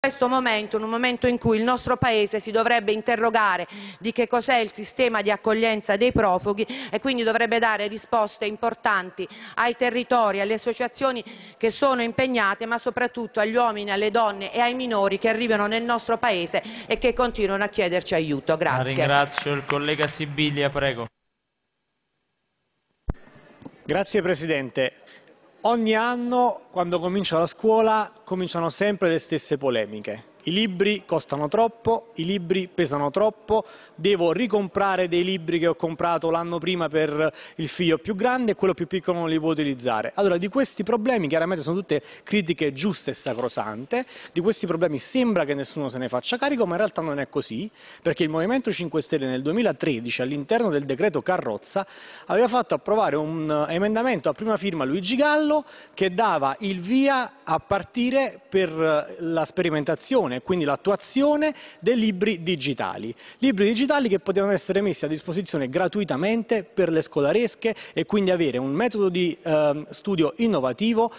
In questo momento, in un momento in cui il nostro Paese si dovrebbe interrogare di che cos'è il sistema di accoglienza dei profughi e quindi dovrebbe dare risposte importanti ai territori, alle associazioni che sono impegnate, ma soprattutto agli uomini, alle donne e ai minori che arrivano nel nostro Paese e che continuano a chiederci aiuto. Grazie. Grazie Presidente. Ogni anno, quando comincia la scuola, cominciano sempre le stesse polemiche. I libri costano troppo, i libri pesano troppo, devo ricomprare dei libri che ho comprato l'anno prima per il figlio più grande e quello più piccolo non li può utilizzare. Allora, di questi problemi chiaramente sono tutte critiche giuste e sacrosante, di questi problemi sembra che nessuno se ne faccia carico, ma in realtà non è così, perché il Movimento 5 Stelle nel 2013 all'interno del decreto Carrozza aveva fatto approvare un emendamento a prima firma Luigi Gallo che dava il via a partire per la sperimentazione e quindi l'attuazione dei libri digitali. Libri digitali che potevano essere messi a disposizione gratuitamente per le scolaresche e quindi avere un metodo di eh, studio innovativo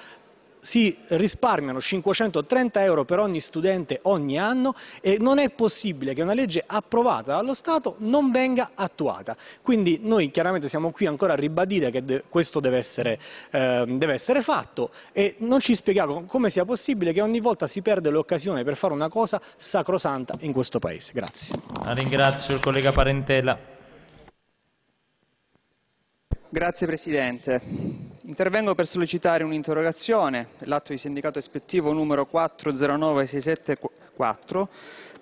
si risparmiano 530 euro per ogni studente ogni anno e non è possibile che una legge approvata dallo Stato non venga attuata. Quindi noi chiaramente siamo qui ancora a ribadire che questo deve essere, eh, deve essere, fatto e non ci spieghiamo come sia possibile che ogni volta si perde l'occasione per fare una cosa sacrosanta in questo Paese. Grazie. La ringrazio il collega Parentela. Grazie Presidente. Intervengo per sollecitare un'interrogazione, l'atto di sindacato ispettivo numero 409674,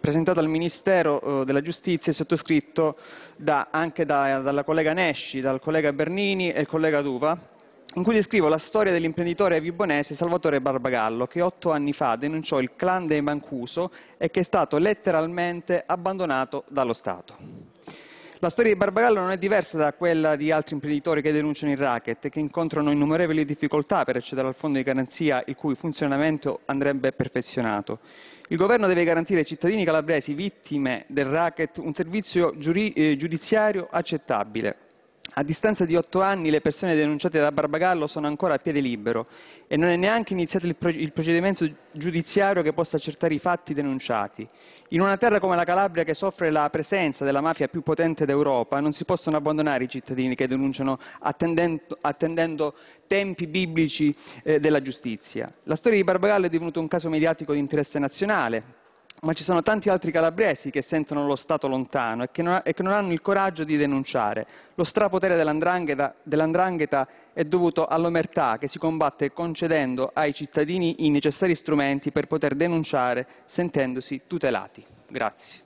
presentato al Ministero eh, della Giustizia e sottoscritto da, anche da, dalla collega Nesci, dal collega Bernini e il collega Duva, in cui descrivo la storia dell'imprenditore vibonese Salvatore Barbagallo, che otto anni fa denunciò il clan dei Mancuso e che è stato letteralmente abbandonato dallo Stato. La storia di Barbagallo non è diversa da quella di altri imprenditori che denunciano il racket e che incontrano innumerevoli difficoltà per accedere al fondo di garanzia il cui funzionamento andrebbe perfezionato. Il governo deve garantire ai cittadini calabresi vittime del racket un servizio eh, giudiziario accettabile. A distanza di otto anni le persone denunciate da Barbagallo sono ancora a piede libero e non è neanche iniziato il, procedimento giudiziario che possa accertare i fatti denunciati. In una terra come la Calabria che soffre la presenza della mafia più potente d'Europa non si possono abbandonare i cittadini che denunciano attendendo, attendendo tempi biblici eh, della giustizia. La storia di Barbagallo è divenuta un caso mediatico di interesse nazionale ma ci sono tanti altri calabresi che sentono lo Stato lontano e che non, ha, e che non hanno il coraggio di denunciare. Lo strapotere dell'andrangheta, dell'andrangheta è dovuto all'omertà che si combatte concedendo ai cittadini i necessari strumenti per poter denunciare sentendosi tutelati. Grazie.